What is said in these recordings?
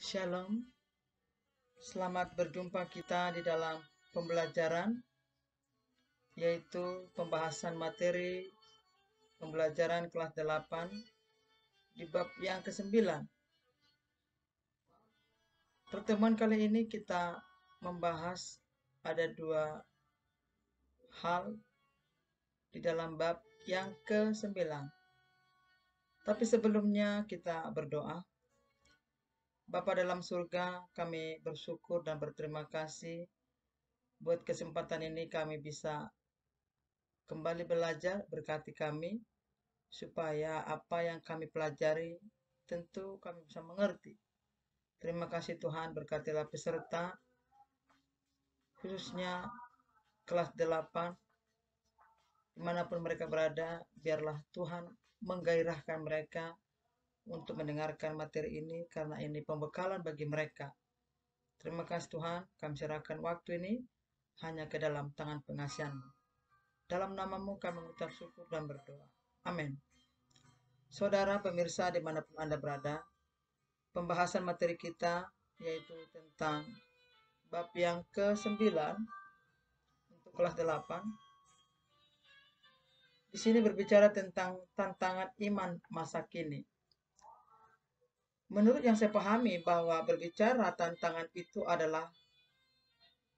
Shalom. Selamat berjumpa kita di dalam pembelajaran yaitu pembahasan materi pembelajaran kelas 8 di bab yang ke-9. Pertemuan kali ini kita membahas ada dua hal di dalam bab yang ke-9. Tapi sebelumnya kita berdoa. Bapak dalam surga, kami bersyukur dan berterima kasih buat kesempatan ini kami bisa kembali belajar, berkati kami supaya apa yang kami pelajari tentu kami bisa mengerti. Terima kasih Tuhan, berkatilah peserta khususnya kelas 8 dimanapun mereka berada, biarlah Tuhan menggairahkan mereka untuk mendengarkan materi ini karena ini pembekalan bagi mereka. Terima kasih Tuhan, kami serahkan waktu ini hanya ke dalam tangan pengasihan Dalam namamu kami mengucap syukur dan berdoa. Amin. Saudara pemirsa dimanapun Anda berada, pembahasan materi kita yaitu tentang bab yang ke-9 untuk kelas 8 di sini berbicara tentang tantangan iman masa kini. Menurut yang saya pahami bahwa berbicara tantangan itu adalah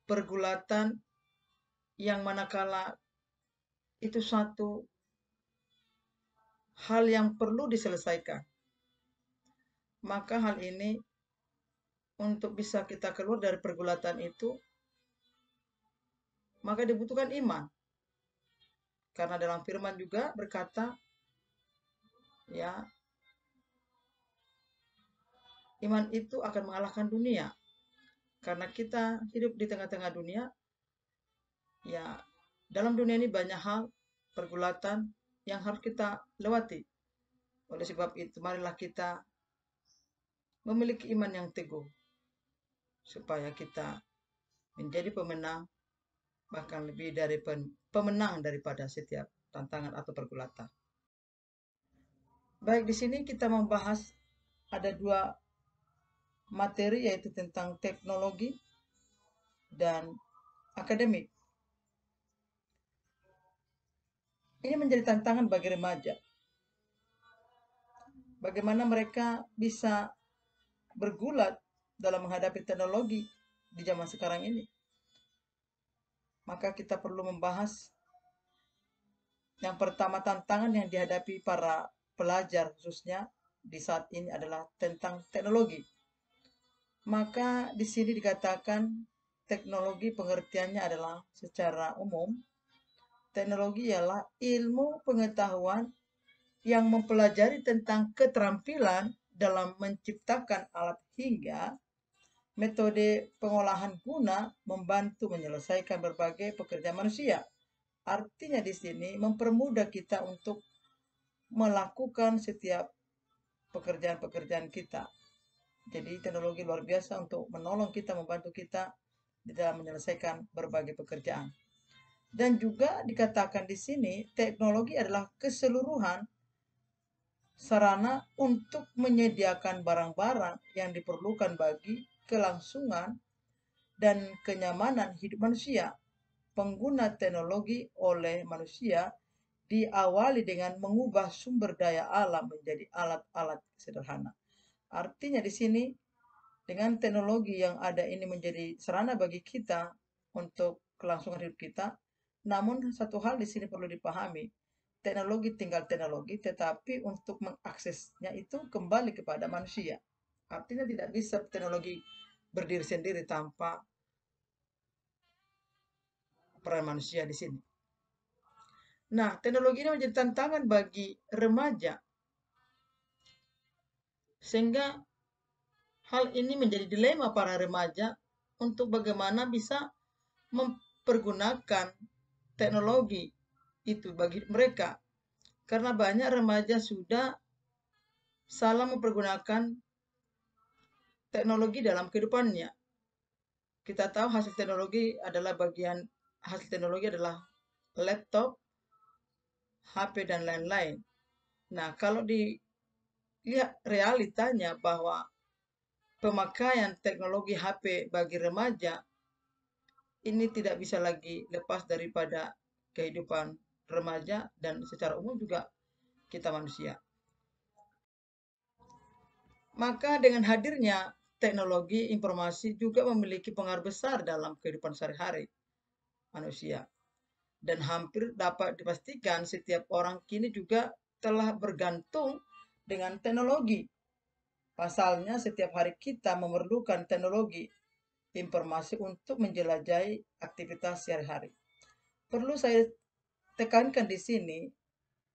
pergulatan yang manakala itu satu hal yang perlu diselesaikan. Maka hal ini untuk bisa kita keluar dari pergulatan itu maka dibutuhkan iman. Karena dalam firman juga berkata ya iman itu akan mengalahkan dunia. Karena kita hidup di tengah-tengah dunia, ya dalam dunia ini banyak hal, pergulatan yang harus kita lewati. Oleh sebab itu, marilah kita memiliki iman yang teguh, supaya kita menjadi pemenang, bahkan lebih dari pemenang daripada setiap tantangan atau pergulatan. Baik, di sini kita membahas ada dua materi yaitu tentang teknologi dan akademik. Ini menjadi tantangan bagi remaja. Bagaimana mereka bisa bergulat dalam menghadapi teknologi di zaman sekarang ini. Maka kita perlu membahas yang pertama tantangan yang dihadapi para pelajar khususnya di saat ini adalah tentang teknologi. Maka di sini dikatakan teknologi pengertiannya adalah secara umum. Teknologi ialah ilmu pengetahuan yang mempelajari tentang keterampilan dalam menciptakan alat hingga metode pengolahan guna membantu menyelesaikan berbagai pekerjaan manusia. Artinya di sini mempermudah kita untuk melakukan setiap pekerjaan-pekerjaan kita. Jadi teknologi luar biasa untuk menolong kita, membantu kita di dalam menyelesaikan berbagai pekerjaan. Dan juga dikatakan di sini, teknologi adalah keseluruhan sarana untuk menyediakan barang-barang yang diperlukan bagi kelangsungan dan kenyamanan hidup manusia. Pengguna teknologi oleh manusia diawali dengan mengubah sumber daya alam menjadi alat-alat sederhana. Artinya di sini dengan teknologi yang ada ini menjadi sarana bagi kita untuk kelangsungan hidup kita. Namun satu hal di sini perlu dipahami, teknologi tinggal teknologi tetapi untuk mengaksesnya itu kembali kepada manusia. Artinya tidak bisa teknologi berdiri sendiri tanpa peran manusia di sini. Nah, teknologi ini menjadi tantangan bagi remaja sehingga hal ini menjadi dilema para remaja untuk bagaimana bisa mempergunakan teknologi itu bagi mereka. Karena banyak remaja sudah salah mempergunakan teknologi dalam kehidupannya. Kita tahu hasil teknologi adalah bagian hasil teknologi adalah laptop, HP dan lain-lain. Nah, kalau di lihat realitanya bahwa pemakaian teknologi HP bagi remaja ini tidak bisa lagi lepas daripada kehidupan remaja dan secara umum juga kita manusia. Maka dengan hadirnya teknologi informasi juga memiliki pengaruh besar dalam kehidupan sehari-hari manusia. Dan hampir dapat dipastikan setiap orang kini juga telah bergantung dengan teknologi. Pasalnya setiap hari kita memerlukan teknologi informasi untuk menjelajahi aktivitas sehari-hari. Perlu saya tekankan di sini,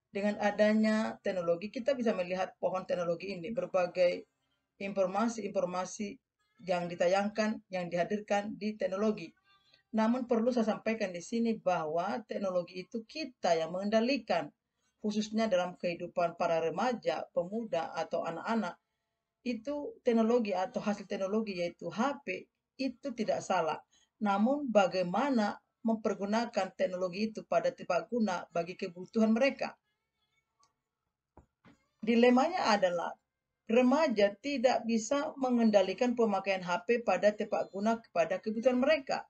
dengan adanya teknologi kita bisa melihat pohon teknologi ini berbagai informasi-informasi yang ditayangkan, yang dihadirkan di teknologi. Namun perlu saya sampaikan di sini bahwa teknologi itu kita yang mengendalikan khususnya dalam kehidupan para remaja, pemuda, atau anak-anak, itu teknologi atau hasil teknologi yaitu HP itu tidak salah. Namun bagaimana mempergunakan teknologi itu pada tempat guna bagi kebutuhan mereka. Dilemanya adalah remaja tidak bisa mengendalikan pemakaian HP pada tempat guna kepada kebutuhan mereka.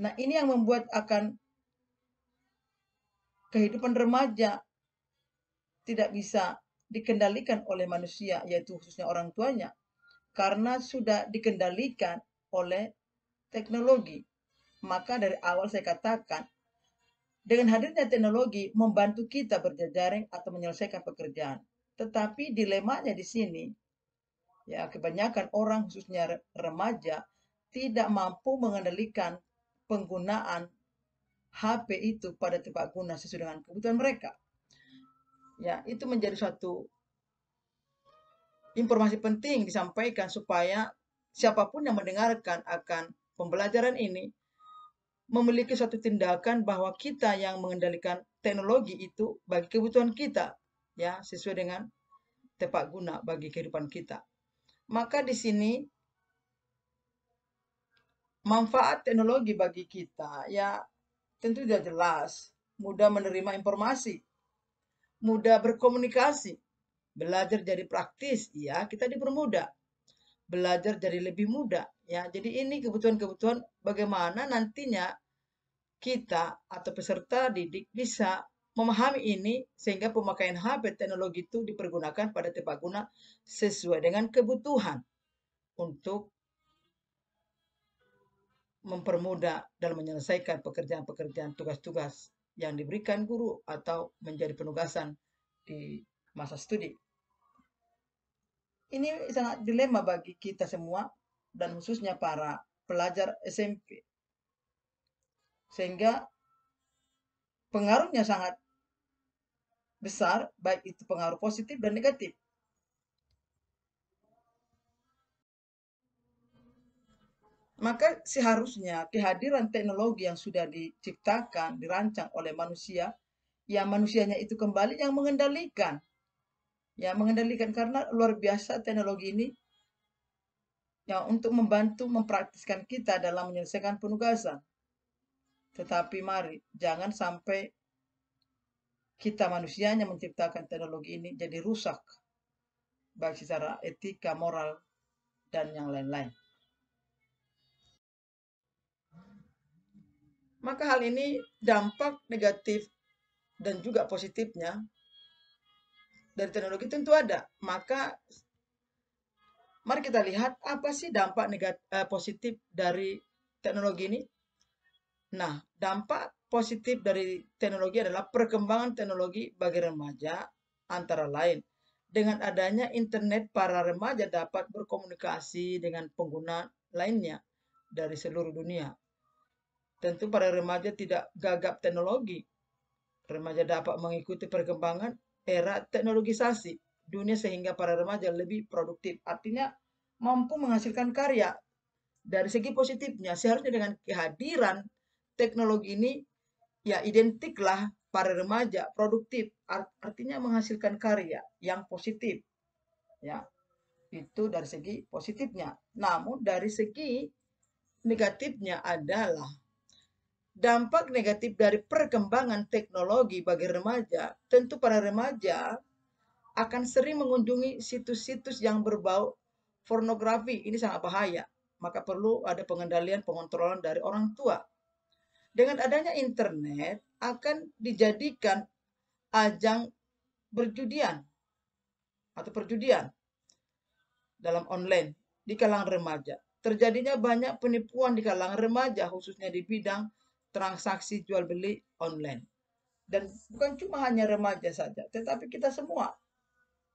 Nah, ini yang membuat akan kehidupan remaja tidak bisa dikendalikan oleh manusia, yaitu khususnya orang tuanya, karena sudah dikendalikan oleh teknologi. Maka dari awal saya katakan, dengan hadirnya teknologi membantu kita berjejaring atau menyelesaikan pekerjaan. Tetapi dilemanya di sini, ya kebanyakan orang khususnya remaja tidak mampu mengendalikan penggunaan HP itu pada tempat guna sesuai dengan kebutuhan mereka. Ya, itu menjadi suatu informasi penting disampaikan supaya siapapun yang mendengarkan akan pembelajaran ini memiliki suatu tindakan bahwa kita yang mengendalikan teknologi itu bagi kebutuhan kita ya sesuai dengan tempat guna bagi kehidupan kita. Maka di sini manfaat teknologi bagi kita ya tentu tidak jelas, mudah menerima informasi, mudah berkomunikasi, belajar jadi praktis, ya kita dipermudah, belajar jadi lebih mudah, ya. Jadi ini kebutuhan-kebutuhan bagaimana nantinya kita atau peserta didik bisa memahami ini sehingga pemakaian HP teknologi itu dipergunakan pada tempat guna sesuai dengan kebutuhan untuk mempermudah dalam menyelesaikan pekerjaan-pekerjaan tugas-tugas yang diberikan guru atau menjadi penugasan di masa studi. Ini sangat dilema bagi kita semua dan khususnya para pelajar SMP. Sehingga pengaruhnya sangat besar, baik itu pengaruh positif dan negatif. Maka seharusnya kehadiran teknologi yang sudah diciptakan, dirancang oleh manusia, yang manusianya itu kembali yang mengendalikan. Yang mengendalikan karena luar biasa teknologi ini yang untuk membantu mempraktiskan kita dalam menyelesaikan penugasan. Tetapi mari, jangan sampai kita manusianya menciptakan teknologi ini jadi rusak, baik secara etika, moral, dan yang lain-lain. Maka hal ini dampak negatif dan juga positifnya dari teknologi tentu ada. Maka mari kita lihat apa sih dampak negatif, eh, positif dari teknologi ini. Nah, dampak positif dari teknologi adalah perkembangan teknologi bagi remaja antara lain. Dengan adanya internet, para remaja dapat berkomunikasi dengan pengguna lainnya dari seluruh dunia. Tentu para remaja tidak gagap teknologi. Remaja dapat mengikuti perkembangan era teknologisasi dunia sehingga para remaja lebih produktif. Artinya mampu menghasilkan karya. Dari segi positifnya, seharusnya dengan kehadiran teknologi ini ya identiklah para remaja produktif artinya menghasilkan karya yang positif ya itu dari segi positifnya namun dari segi negatifnya adalah dampak negatif dari perkembangan teknologi bagi remaja, tentu para remaja akan sering mengunjungi situs-situs yang berbau pornografi. Ini sangat bahaya, maka perlu ada pengendalian pengontrolan dari orang tua. Dengan adanya internet akan dijadikan ajang berjudian atau perjudian dalam online di kalangan remaja. Terjadinya banyak penipuan di kalangan remaja khususnya di bidang transaksi jual beli online. Dan bukan cuma hanya remaja saja, tetapi kita semua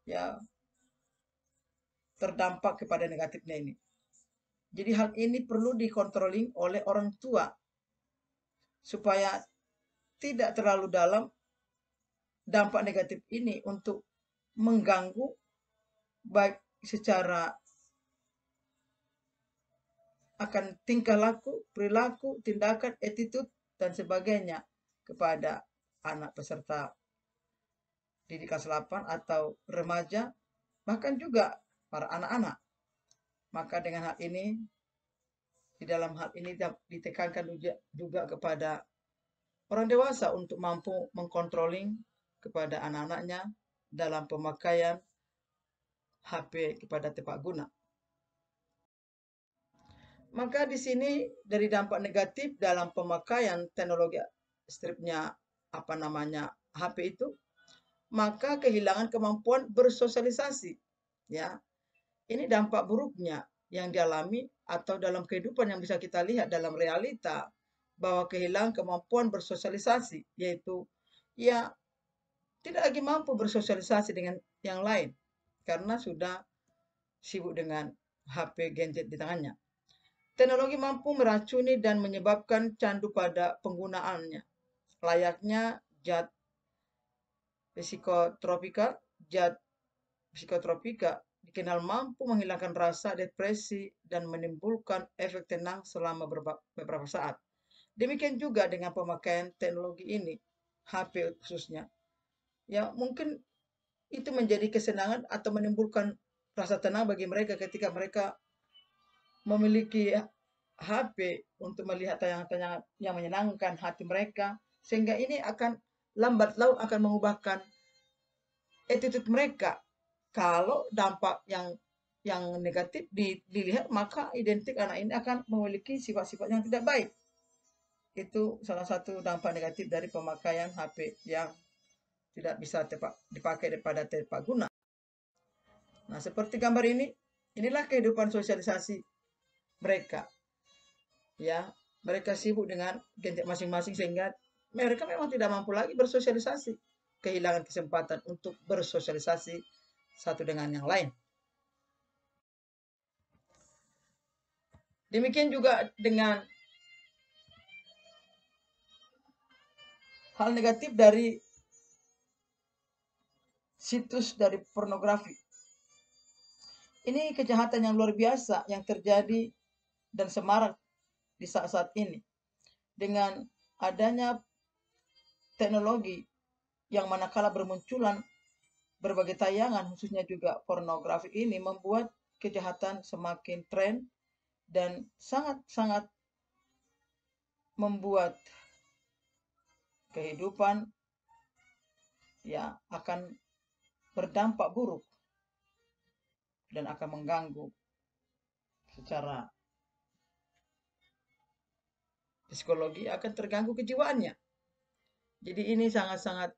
ya terdampak kepada negatifnya ini. Jadi hal ini perlu dikontroling oleh orang tua supaya tidak terlalu dalam dampak negatif ini untuk mengganggu baik secara akan tingkah laku, perilaku, tindakan, attitude, dan sebagainya kepada anak peserta didik kelas 8 atau remaja, bahkan juga para anak-anak. Maka dengan hal ini, di dalam hal ini ditekankan juga, kepada orang dewasa untuk mampu mengkontroling kepada anak-anaknya dalam pemakaian HP kepada tempat guna. Maka di sini dari dampak negatif dalam pemakaian teknologi stripnya apa namanya HP itu, maka kehilangan kemampuan bersosialisasi. Ya, ini dampak buruknya yang dialami atau dalam kehidupan yang bisa kita lihat dalam realita bahwa kehilangan kemampuan bersosialisasi yaitu ya tidak lagi mampu bersosialisasi dengan yang lain karena sudah sibuk dengan HP gadget di tangannya. Teknologi mampu meracuni dan menyebabkan candu pada penggunaannya. Layaknya zat psikotropika, zat psikotropika dikenal mampu menghilangkan rasa depresi dan menimbulkan efek tenang selama beberapa saat. Demikian juga dengan pemakaian teknologi ini, HP khususnya. Ya, mungkin itu menjadi kesenangan atau menimbulkan rasa tenang bagi mereka ketika mereka memiliki HP untuk melihat tayangan-tayangan yang menyenangkan hati mereka, sehingga ini akan lambat laun akan mengubahkan attitude mereka. Kalau dampak yang yang negatif dilihat maka identik anak ini akan memiliki sifat-sifat yang tidak baik. Itu salah satu dampak negatif dari pemakaian HP yang tidak bisa tepat, dipakai daripada tepat guna. Nah, seperti gambar ini, inilah kehidupan sosialisasi mereka. Ya, mereka sibuk dengan gencet masing-masing sehingga mereka memang tidak mampu lagi bersosialisasi. Kehilangan kesempatan untuk bersosialisasi satu dengan yang lain. Demikian juga dengan hal negatif dari situs dari pornografi. Ini kejahatan yang luar biasa yang terjadi dan semarak di saat-saat ini. Dengan adanya teknologi yang manakala bermunculan berbagai tayangan khususnya juga pornografi ini membuat kejahatan semakin tren dan sangat-sangat membuat kehidupan ya akan berdampak buruk dan akan mengganggu secara psikologi akan terganggu kejiwaannya. Jadi ini sangat-sangat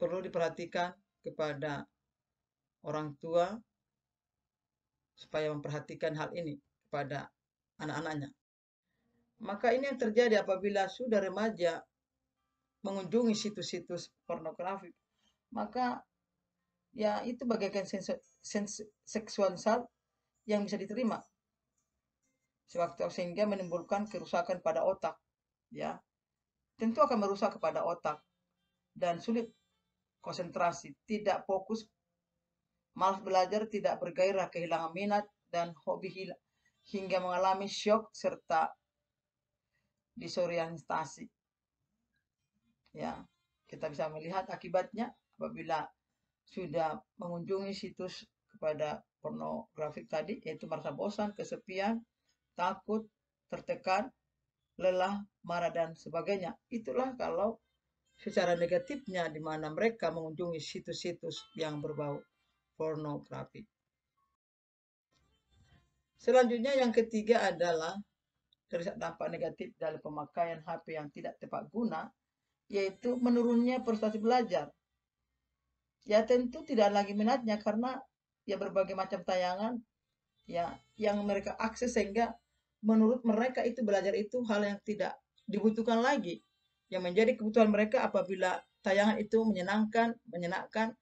perlu diperhatikan kepada orang tua supaya memperhatikan hal ini kepada anak-anaknya. Maka ini yang terjadi apabila sudah remaja mengunjungi situs-situs pornografi, maka ya itu bagaikan sensual, yang bisa diterima sehingga menimbulkan kerusakan pada otak ya tentu akan merusak kepada otak dan sulit konsentrasi tidak fokus malas belajar tidak bergairah kehilangan minat dan hobi hilang hingga mengalami shock serta disorientasi ya kita bisa melihat akibatnya apabila sudah mengunjungi situs kepada pornografik tadi yaitu merasa bosan kesepian takut, tertekan, lelah, marah, dan sebagainya. Itulah kalau secara negatifnya di mana mereka mengunjungi situs-situs yang berbau pornografi. Selanjutnya yang ketiga adalah terlihat dampak negatif dari pemakaian HP yang tidak tepat guna, yaitu menurunnya prestasi belajar. Ya tentu tidak lagi minatnya karena ya berbagai macam tayangan ya yang mereka akses sehingga menurut mereka itu belajar itu hal yang tidak dibutuhkan lagi. Yang menjadi kebutuhan mereka apabila tayangan itu menyenangkan, menyenangkan,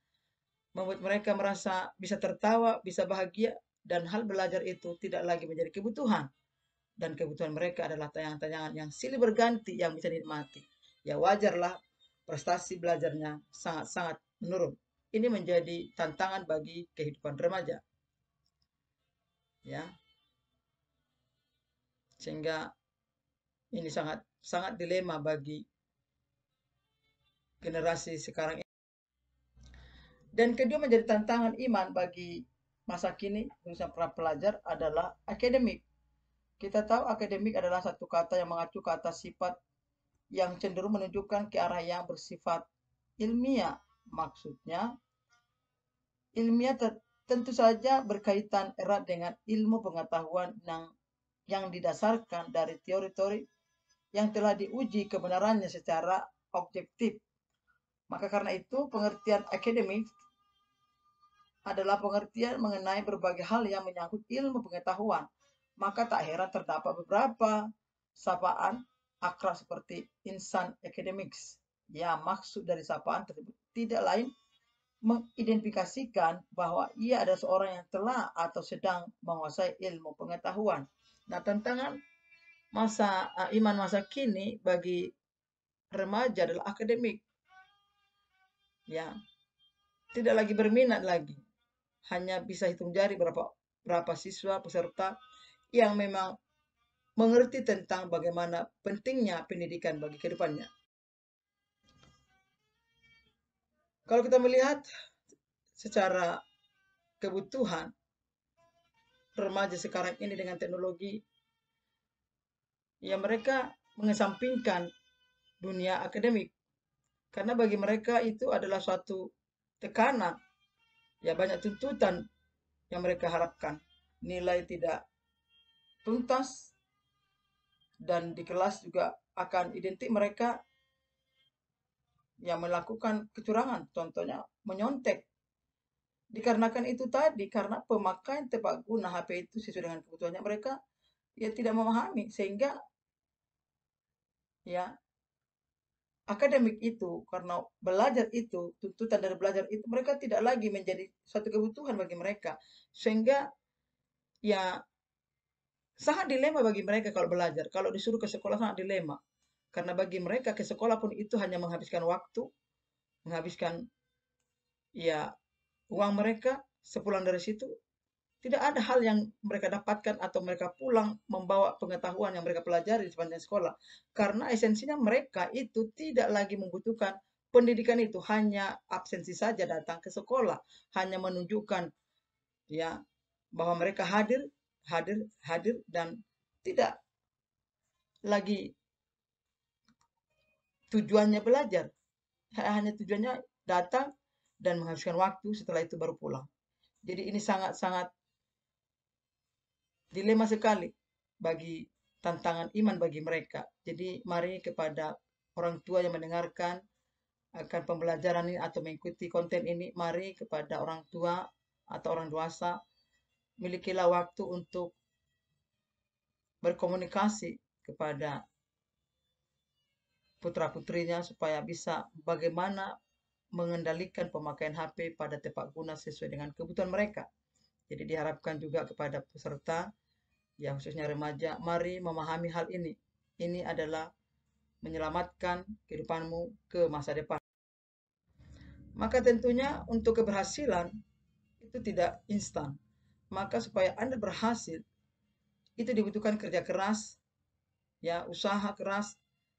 membuat mereka merasa bisa tertawa, bisa bahagia, dan hal belajar itu tidak lagi menjadi kebutuhan. Dan kebutuhan mereka adalah tayangan-tayangan yang silih berganti yang bisa dinikmati. Ya wajarlah prestasi belajarnya sangat-sangat menurun. Ini menjadi tantangan bagi kehidupan remaja. Ya, sehingga ini sangat sangat dilema bagi generasi sekarang ini. Dan kedua menjadi tantangan iman bagi masa kini khususnya para pelajar adalah akademik. Kita tahu akademik adalah satu kata yang mengacu ke atas sifat yang cenderung menunjukkan ke arah yang bersifat ilmiah. Maksudnya, ilmiah tentu saja berkaitan erat dengan ilmu pengetahuan yang yang didasarkan dari teori-teori yang telah diuji kebenarannya secara objektif. Maka karena itu pengertian akademik adalah pengertian mengenai berbagai hal yang menyangkut ilmu pengetahuan. Maka tak heran terdapat beberapa sapaan akrab seperti insan academics. Ya, maksud dari sapaan tersebut tidak lain mengidentifikasikan bahwa ia adalah seorang yang telah atau sedang menguasai ilmu pengetahuan. Nah, tantangan masa uh, iman masa kini bagi remaja adalah akademik. Ya. Tidak lagi berminat lagi. Hanya bisa hitung jari berapa berapa siswa peserta yang memang mengerti tentang bagaimana pentingnya pendidikan bagi kehidupannya. Kalau kita melihat secara kebutuhan remaja sekarang ini dengan teknologi ya mereka mengesampingkan dunia akademik karena bagi mereka itu adalah suatu tekanan ya banyak tuntutan yang mereka harapkan nilai tidak tuntas dan di kelas juga akan identik mereka yang melakukan kecurangan contohnya menyontek Dikarenakan itu tadi, karena pemakaian tepat guna HP itu sesuai dengan kebutuhannya mereka, ya tidak memahami. Sehingga, ya, akademik itu, karena belajar itu, tuntutan dari belajar itu, mereka tidak lagi menjadi suatu kebutuhan bagi mereka. Sehingga, ya, sangat dilema bagi mereka kalau belajar. Kalau disuruh ke sekolah sangat dilema. Karena bagi mereka ke sekolah pun itu hanya menghabiskan waktu, menghabiskan ya uang mereka sepulang dari situ tidak ada hal yang mereka dapatkan atau mereka pulang membawa pengetahuan yang mereka pelajari di sepanjang sekolah. Karena esensinya mereka itu tidak lagi membutuhkan pendidikan itu, hanya absensi saja datang ke sekolah, hanya menunjukkan ya bahwa mereka hadir, hadir, hadir dan tidak lagi tujuannya belajar. Hanya tujuannya datang dan menghabiskan waktu setelah itu baru pulang. Jadi ini sangat-sangat dilema sekali bagi tantangan iman bagi mereka. Jadi mari kepada orang tua yang mendengarkan akan pembelajaran ini atau mengikuti konten ini, mari kepada orang tua atau orang dewasa milikilah waktu untuk berkomunikasi kepada putra-putrinya supaya bisa bagaimana mengendalikan pemakaian HP pada tepat guna sesuai dengan kebutuhan mereka. Jadi diharapkan juga kepada peserta, ya khususnya remaja, mari memahami hal ini. Ini adalah menyelamatkan kehidupanmu ke masa depan. Maka tentunya untuk keberhasilan itu tidak instan. Maka supaya Anda berhasil, itu dibutuhkan kerja keras, ya usaha keras,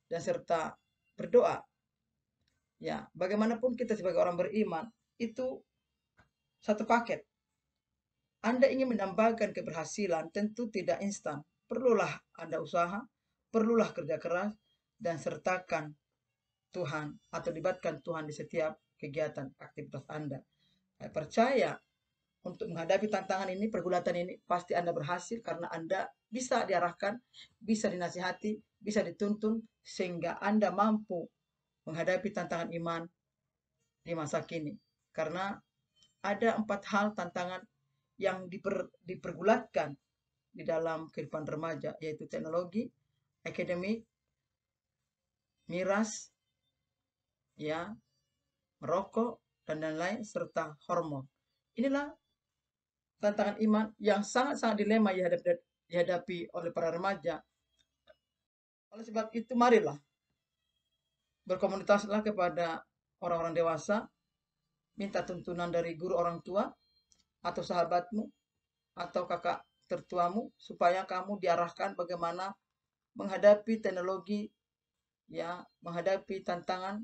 dan serta berdoa Ya, bagaimanapun kita sebagai orang beriman itu satu paket. Anda ingin menambahkan keberhasilan tentu tidak instan. Perlulah Anda usaha, perlulah kerja keras dan sertakan Tuhan atau libatkan Tuhan di setiap kegiatan aktivitas Anda. Saya eh, percaya untuk menghadapi tantangan ini, pergulatan ini, pasti Anda berhasil karena Anda bisa diarahkan, bisa dinasihati, bisa dituntun, sehingga Anda mampu menghadapi tantangan iman di masa kini. Karena ada empat hal tantangan yang diper, dipergulatkan di dalam kehidupan remaja, yaitu teknologi, akademik, miras, ya, merokok, dan lain-lain, serta hormon. Inilah tantangan iman yang sangat-sangat dilema dihadapi, dihadapi oleh para remaja. Oleh sebab itu, marilah berkomunitaslah kepada orang-orang dewasa, minta tuntunan dari guru orang tua, atau sahabatmu, atau kakak tertuamu, supaya kamu diarahkan bagaimana menghadapi teknologi, ya, menghadapi tantangan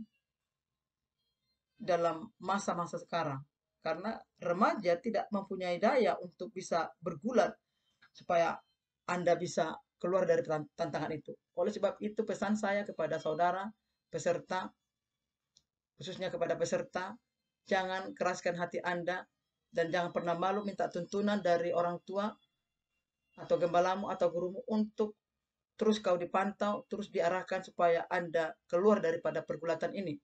dalam masa-masa sekarang. Karena remaja tidak mempunyai daya untuk bisa bergulat supaya Anda bisa keluar dari tantangan itu. Oleh sebab itu pesan saya kepada saudara, peserta, khususnya kepada peserta, jangan keraskan hati Anda dan jangan pernah malu minta tuntunan dari orang tua atau gembalamu atau gurumu untuk terus kau dipantau, terus diarahkan supaya Anda keluar daripada pergulatan ini.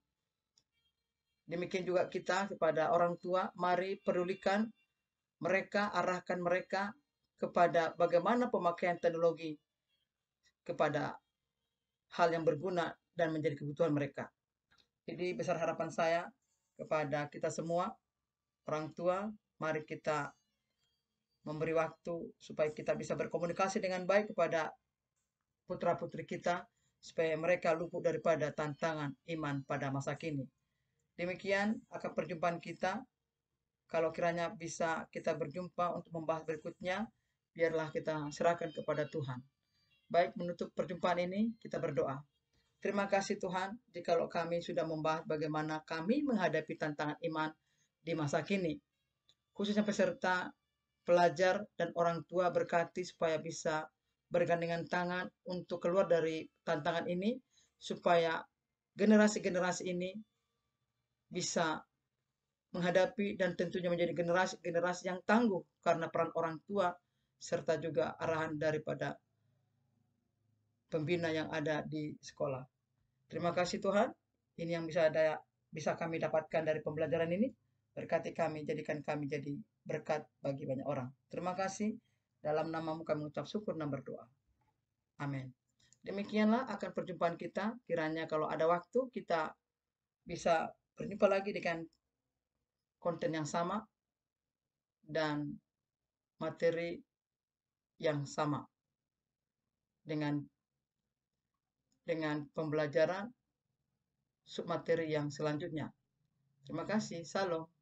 Demikian juga kita kepada orang tua, mari perulikan mereka, arahkan mereka kepada bagaimana pemakaian teknologi kepada hal yang berguna dan menjadi kebutuhan mereka. Jadi besar harapan saya kepada kita semua, orang tua, mari kita memberi waktu supaya kita bisa berkomunikasi dengan baik kepada putra-putri kita, supaya mereka luput daripada tantangan iman pada masa kini. Demikian akan perjumpaan kita. Kalau kiranya bisa kita berjumpa untuk membahas berikutnya, biarlah kita serahkan kepada Tuhan. Baik menutup perjumpaan ini, kita berdoa. Terima kasih Tuhan, jikalau kami sudah membahas bagaimana kami menghadapi tantangan iman di masa kini. Khususnya peserta, pelajar, dan orang tua berkati supaya bisa bergandengan tangan untuk keluar dari tantangan ini, supaya generasi-generasi ini bisa menghadapi dan tentunya menjadi generasi-generasi yang tangguh karena peran orang tua serta juga arahan daripada pembina yang ada di sekolah. Terima kasih Tuhan. Ini yang bisa ada bisa kami dapatkan dari pembelajaran ini. Berkati kami, jadikan kami jadi berkat bagi banyak orang. Terima kasih. Dalam namamu kami ucap syukur dan berdoa. Amin. Demikianlah akan perjumpaan kita. Kiranya kalau ada waktu kita bisa berjumpa lagi dengan konten yang sama dan materi yang sama dengan dengan pembelajaran sub materi yang selanjutnya. Terima kasih. Salam.